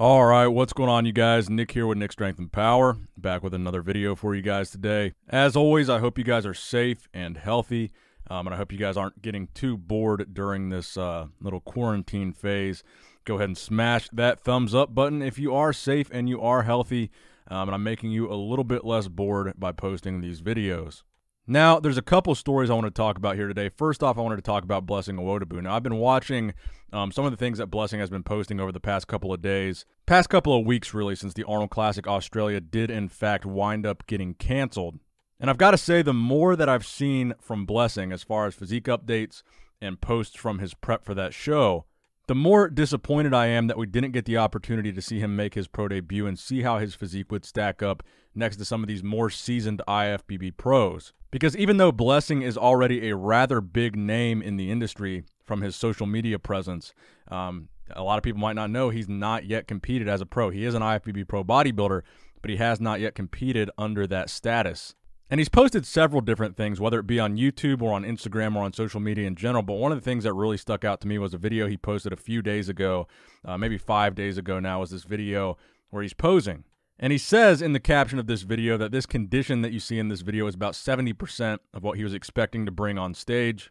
All right, what's going on, you guys? Nick here with Nick Strength and Power, back with another video for you guys today. As always, I hope you guys are safe and healthy, um, and I hope you guys aren't getting too bored during this uh, little quarantine phase. Go ahead and smash that thumbs up button if you are safe and you are healthy, um, and I'm making you a little bit less bored by posting these videos. Now, there's a couple stories I want to talk about here today. First off, I wanted to talk about Blessing Awodabu. Now, I've been watching um, some of the things that Blessing has been posting over the past couple of days, past couple of weeks, really, since the Arnold Classic Australia did, in fact, wind up getting canceled. And I've got to say, the more that I've seen from Blessing as far as physique updates and posts from his prep for that show, the more disappointed I am that we didn't get the opportunity to see him make his pro debut and see how his physique would stack up next to some of these more seasoned IFBB pros. Because even though Blessing is already a rather big name in the industry from his social media presence, um, a lot of people might not know he's not yet competed as a pro. He is an IFBB pro bodybuilder, but he has not yet competed under that status. And he's posted several different things, whether it be on YouTube or on Instagram or on social media in general. But one of the things that really stuck out to me was a video he posted a few days ago, uh, maybe five days ago now, was this video where he's posing. And he says in the caption of this video that this condition that you see in this video is about 70% of what he was expecting to bring on stage.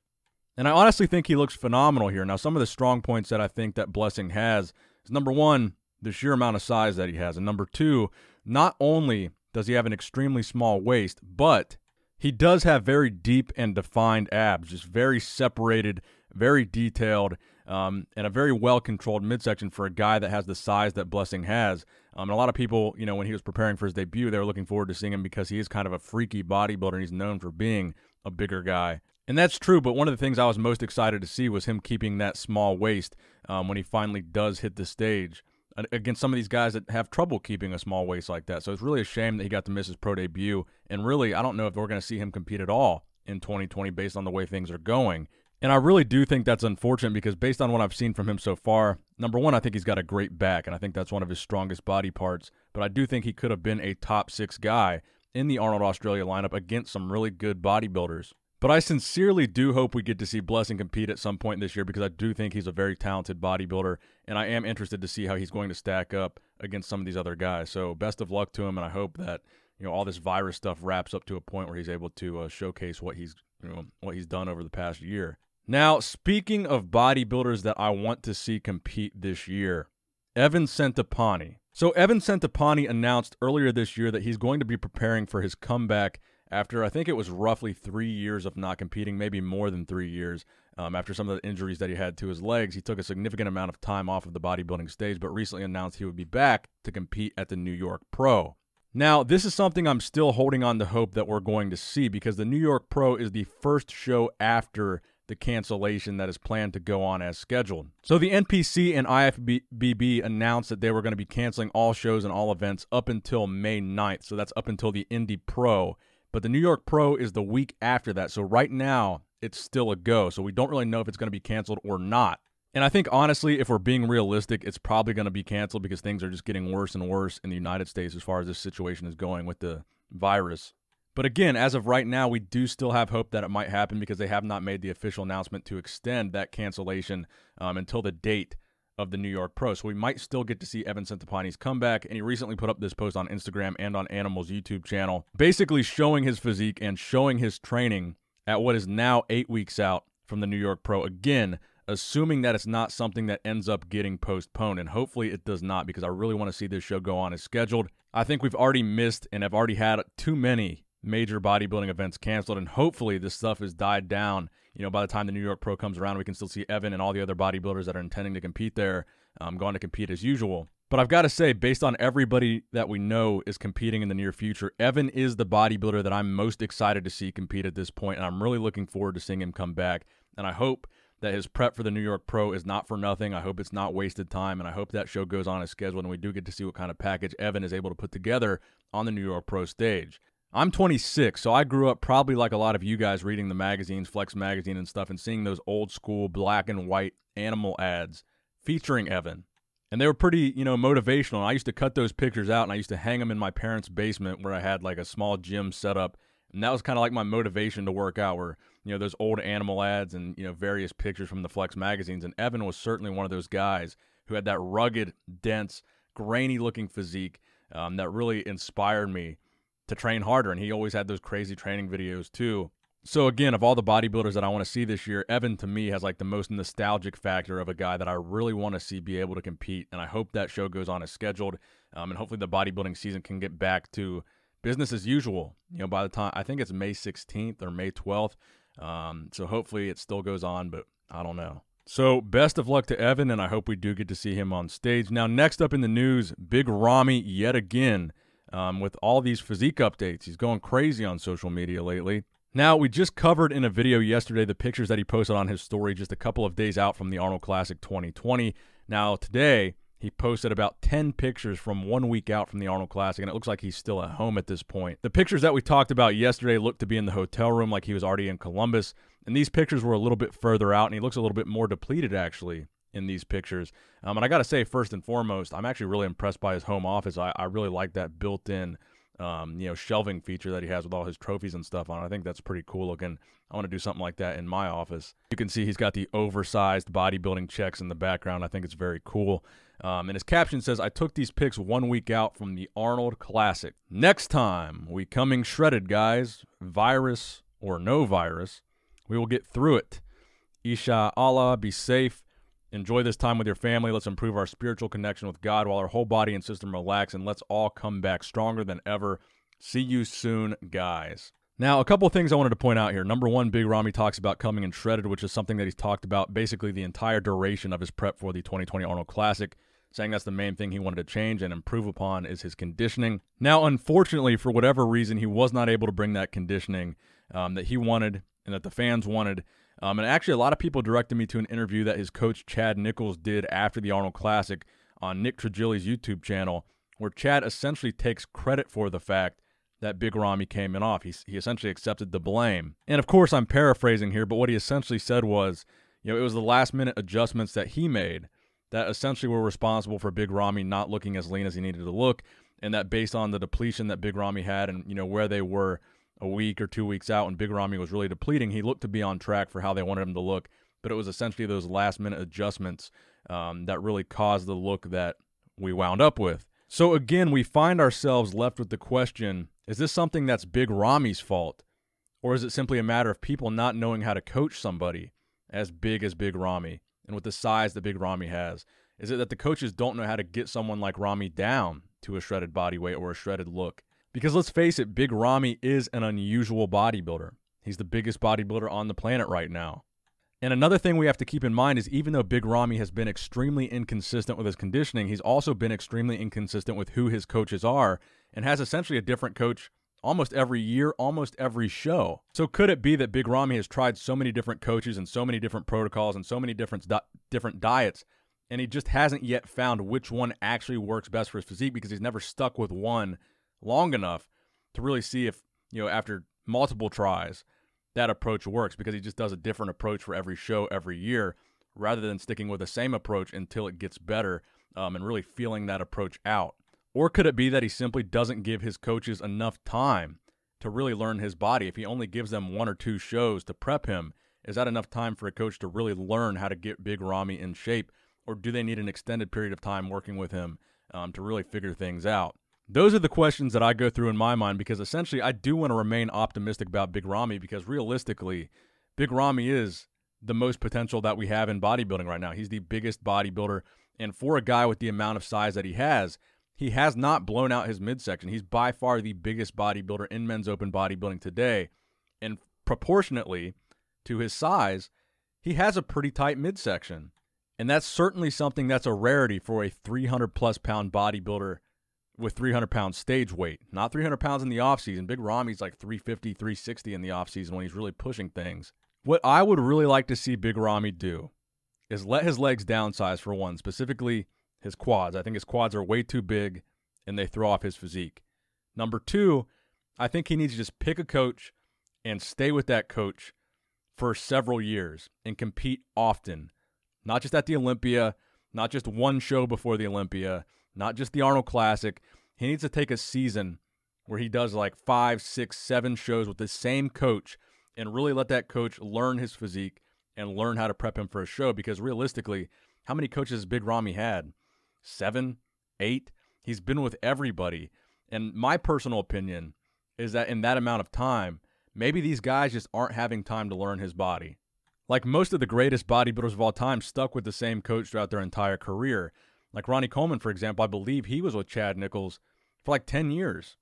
And I honestly think he looks phenomenal here. Now, some of the strong points that I think that Blessing has is number one, the sheer amount of size that he has. And number two, not only does he have an extremely small waist, but he does have very deep and defined abs, just very separated very detailed, um, and a very well controlled midsection for a guy that has the size that Blessing has. Um, and a lot of people, you know, when he was preparing for his debut, they were looking forward to seeing him because he is kind of a freaky bodybuilder and he's known for being a bigger guy. And that's true, but one of the things I was most excited to see was him keeping that small waist um, when he finally does hit the stage uh, against some of these guys that have trouble keeping a small waist like that. So it's really a shame that he got to miss his pro debut. And really, I don't know if we're going to see him compete at all in 2020 based on the way things are going. And I really do think that's unfortunate because based on what I've seen from him so far, number one, I think he's got a great back, and I think that's one of his strongest body parts. But I do think he could have been a top six guy in the Arnold Australia lineup against some really good bodybuilders. But I sincerely do hope we get to see Blessing compete at some point this year because I do think he's a very talented bodybuilder, and I am interested to see how he's going to stack up against some of these other guys. So best of luck to him, and I hope that you know all this virus stuff wraps up to a point where he's able to uh, showcase what he's you know what he's done over the past year. Now, speaking of bodybuilders that I want to see compete this year, Evan Santapani. So, Evan Santapani announced earlier this year that he's going to be preparing for his comeback after I think it was roughly three years of not competing, maybe more than three years. Um, after some of the injuries that he had to his legs, he took a significant amount of time off of the bodybuilding stage, but recently announced he would be back to compete at the New York Pro. Now, this is something I'm still holding on to hope that we're going to see because the New York Pro is the first show after the cancellation that is planned to go on as scheduled. So the NPC and IFBB announced that they were going to be canceling all shows and all events up until May 9th. So that's up until the Indy Pro. But the New York Pro is the week after that. So right now, it's still a go. So we don't really know if it's going to be canceled or not. And I think honestly, if we're being realistic, it's probably going to be canceled because things are just getting worse and worse in the United States as far as this situation is going with the virus. But again, as of right now, we do still have hope that it might happen because they have not made the official announcement to extend that cancellation um, until the date of the New York Pro. So we might still get to see Evan Santapani's comeback. And he recently put up this post on Instagram and on Animal's YouTube channel, basically showing his physique and showing his training at what is now eight weeks out from the New York Pro. Again, assuming that it's not something that ends up getting postponed. And hopefully it does not because I really want to see this show go on as scheduled. I think we've already missed and have already had too many major bodybuilding events canceled, and hopefully this stuff has died down. You know, by the time the New York Pro comes around, we can still see Evan and all the other bodybuilders that are intending to compete there um, going to compete as usual. But I've got to say, based on everybody that we know is competing in the near future, Evan is the bodybuilder that I'm most excited to see compete at this point, and I'm really looking forward to seeing him come back. And I hope that his prep for the New York Pro is not for nothing. I hope it's not wasted time, and I hope that show goes on as scheduled, and we do get to see what kind of package Evan is able to put together on the New York Pro stage. I'm 26, so I grew up probably like a lot of you guys reading the magazines, Flex Magazine and stuff, and seeing those old school black and white animal ads featuring Evan. And they were pretty, you know, motivational. And I used to cut those pictures out and I used to hang them in my parents' basement where I had like a small gym set up. And that was kind of like my motivation to work out were, you know, those old animal ads and, you know, various pictures from the Flex magazines. And Evan was certainly one of those guys who had that rugged, dense, grainy looking physique um, that really inspired me to train harder. And he always had those crazy training videos too. So again, of all the bodybuilders that I want to see this year, Evan to me has like the most nostalgic factor of a guy that I really want to see be able to compete, and I hope that show goes on as scheduled, um, and hopefully the bodybuilding season can get back to business as usual. You know, by the time I think it's May 16th or May 12th, um, so hopefully it still goes on, but I don't know. So best of luck to Evan, and I hope we do get to see him on stage. Now, next up in the news, Big Rami yet again um, with all these physique updates. He's going crazy on social media lately. Now, we just covered in a video yesterday the pictures that he posted on his story just a couple of days out from the Arnold Classic 2020. Now, today, he posted about 10 pictures from one week out from the Arnold Classic, and it looks like he's still at home at this point. The pictures that we talked about yesterday looked to be in the hotel room, like he was already in Columbus, and these pictures were a little bit further out, and he looks a little bit more depleted, actually in these pictures. Um, and I got to say, first and foremost, I'm actually really impressed by his home office. I, I really like that built-in, um, you know, shelving feature that he has with all his trophies and stuff on. I think that's pretty cool looking. I want to do something like that in my office. You can see he's got the oversized bodybuilding checks in the background. I think it's very cool. Um, and his caption says, I took these pics one week out from the Arnold Classic. Next time, we coming shredded, guys. Virus or no virus, we will get through it. Isha Allah, be safe. Enjoy this time with your family. Let's improve our spiritual connection with God while our whole body and system relax, and let's all come back stronger than ever. See you soon, guys. Now, a couple things I wanted to point out here. Number one, Big Rami talks about coming in shredded, which is something that he's talked about basically the entire duration of his prep for the 2020 Arnold Classic, saying that's the main thing he wanted to change and improve upon is his conditioning. Now, unfortunately, for whatever reason, he was not able to bring that conditioning um, that he wanted and that the fans wanted um, and actually, a lot of people directed me to an interview that his coach Chad Nichols did after the Arnold Classic on Nick Tragili's YouTube channel, where Chad essentially takes credit for the fact that Big Rami came in off. He, he essentially accepted the blame. And of course, I'm paraphrasing here, but what he essentially said was, you know, it was the last minute adjustments that he made that essentially were responsible for Big Rami not looking as lean as he needed to look, and that based on the depletion that Big Rami had and you know where they were a week or two weeks out when Big Rami was really depleting, he looked to be on track for how they wanted him to look. But it was essentially those last minute adjustments um, that really caused the look that we wound up with. So again, we find ourselves left with the question is this something that's Big Rami's fault? Or is it simply a matter of people not knowing how to coach somebody as big as Big Rami and with the size that Big Rami has? Is it that the coaches don't know how to get someone like Rami down to a shredded body weight or a shredded look? Because let's face it, Big Rami is an unusual bodybuilder. He's the biggest bodybuilder on the planet right now. And another thing we have to keep in mind is even though Big Rami has been extremely inconsistent with his conditioning, he's also been extremely inconsistent with who his coaches are and has essentially a different coach almost every year, almost every show. So could it be that Big Rami has tried so many different coaches and so many different protocols and so many different di- different diets and he just hasn't yet found which one actually works best for his physique because he's never stuck with one long enough to really see if, you know, after multiple tries, that approach works because he just does a different approach for every show every year rather than sticking with the same approach until it gets better um, and really feeling that approach out. Or could it be that he simply doesn't give his coaches enough time to really learn his body? If he only gives them one or two shows to prep him, is that enough time for a coach to really learn how to get Big Rami in shape? Or do they need an extended period of time working with him um, to really figure things out? Those are the questions that I go through in my mind because essentially I do want to remain optimistic about Big Rami because realistically, Big Rami is the most potential that we have in bodybuilding right now. He's the biggest bodybuilder. And for a guy with the amount of size that he has, he has not blown out his midsection. He's by far the biggest bodybuilder in men's open bodybuilding today. And proportionately to his size, he has a pretty tight midsection. And that's certainly something that's a rarity for a 300 plus pound bodybuilder with 300 pound stage weight, not 300 pounds in the offseason. Big Rami's like 350, 360 in the offseason when he's really pushing things. What I would really like to see Big Rami do is let his legs downsize for one, specifically his quads. I think his quads are way too big and they throw off his physique. Number two, I think he needs to just pick a coach and stay with that coach for several years and compete often, not just at the Olympia, not just one show before the Olympia, not just the Arnold Classic. He needs to take a season where he does like five, six, seven shows with the same coach and really let that coach learn his physique and learn how to prep him for a show. Because realistically, how many coaches Big Rami had? Seven, eight. He's been with everybody. And my personal opinion is that in that amount of time, maybe these guys just aren't having time to learn his body. Like most of the greatest bodybuilders of all time stuck with the same coach throughout their entire career. Like Ronnie Coleman, for example, I believe he was with Chad Nichols for like 10 years.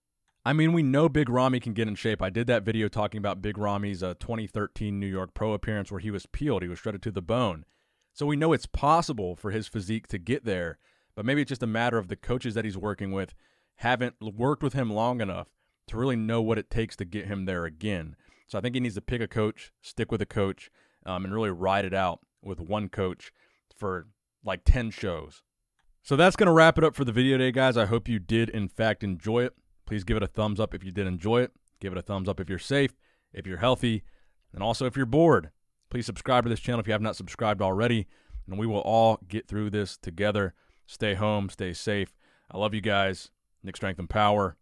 I mean, we know Big Rami can get in shape. I did that video talking about Big Rami's uh, 2013 New York Pro appearance where he was peeled, he was shredded to the bone. So we know it's possible for his physique to get there, but maybe it's just a matter of the coaches that he's working with haven't worked with him long enough to really know what it takes to get him there again. So I think he needs to pick a coach, stick with a coach, um, and really ride it out with one coach for like 10 shows so that's going to wrap it up for the video today, guys. I hope you did, in fact, enjoy it. Please give it a thumbs up if you did enjoy it. Give it a thumbs up if you're safe, if you're healthy, and also if you're bored. Please subscribe to this channel if you have not subscribed already, and we will all get through this together. Stay home, stay safe. I love you guys. Nick Strength and Power,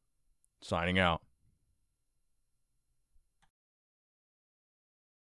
signing out.